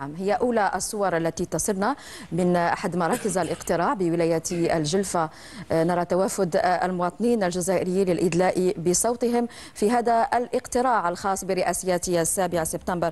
نعم هي أولى الصور التي تصلنا من أحد مراكز الاقتراع بولاية الجلفة آه، نرى توافد آه، المواطنين الجزائريين للإدلاء بصوتهم في هذا الاقتراع الخاص برئاسيات السابع سبتمبر